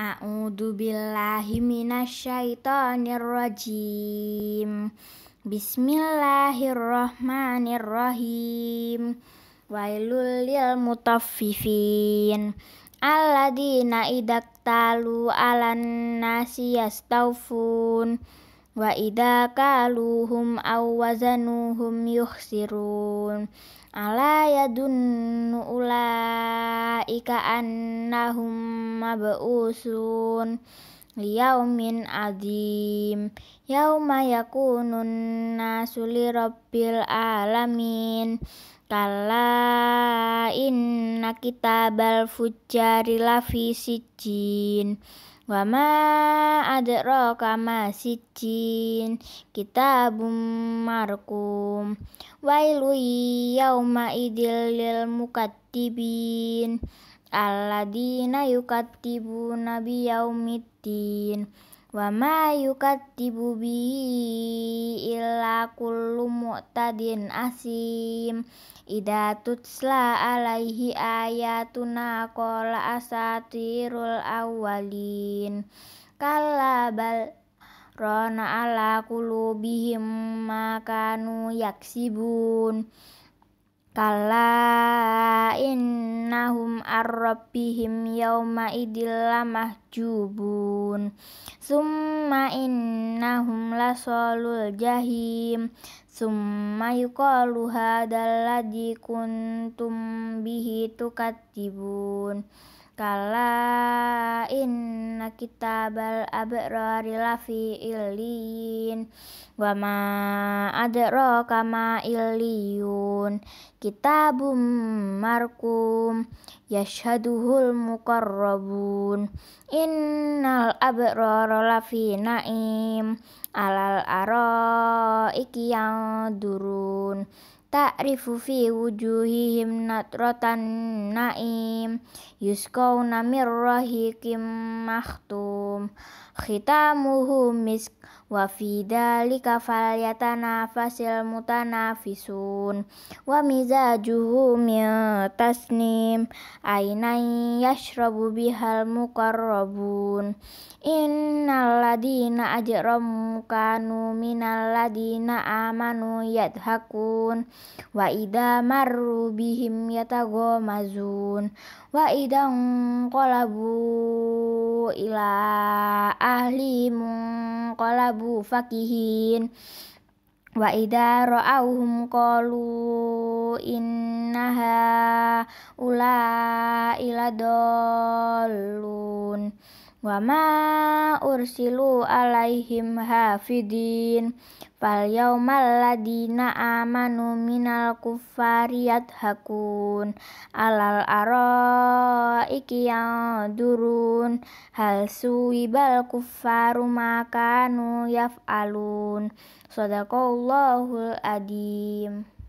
A'udzu billahi minasyaitonir rajim. Bismillahirrahmanirrahim. Wailul lil mutaffifin. Alladzina idaktalu alan nasi yastaufun wa idza kaluhum aw wazanuhum yukhsirun ala yadunnu ula ulaika annahum mab'usun liyaumin azim yauma yakunun nasu lirabbil alamin kala inna kitabal fujjari lafi sijin wa ma adraka ma sijin kitabum markum wailu yauma idil lil mukattibin alladina nabi biyaumiddin wa ma yukattibu bi illa kullu mu'tadin asim idza tutsla alaihi ayatuna qala asatirul awwalin kalabal rona ala kulubihim makanu yaksibun kala innahum arrabbihim yawma idilla mahjubun summa innahum lasolul jahim summa yukalu hadzal kuntum bihi tukatibun Kala inna kitabal abrari lafi illiyin Wa ma adra kama illiyun Kitabum markum Yashaduhul mukarrabun Innal abrara lafi naim Alal aro iki yang durun ta'rifu fi wujuhihim natratan na'im yusqawna namir rahiqim makhtum khitamuhu misk wa fi dzalika falyatanafasil mutanafisun wa mizajuhu min tasnim ainan yashrabu bihal muqarrabun Inna ladina ajramu kanu minal ladina amanu yadhakun wa idza marru bihim yataghomazun wa idza qalabu ila ahlimun inqalabu fakihin wa idza ra'awhum qalu innaha ulai ladallun wa ma ursilu alaihim hafidin fal yawmal ladina amanu minal kufariyat yadhakun alal aro Iki yang durun hal bal kufaru makanu yaf alun sodakallahul adim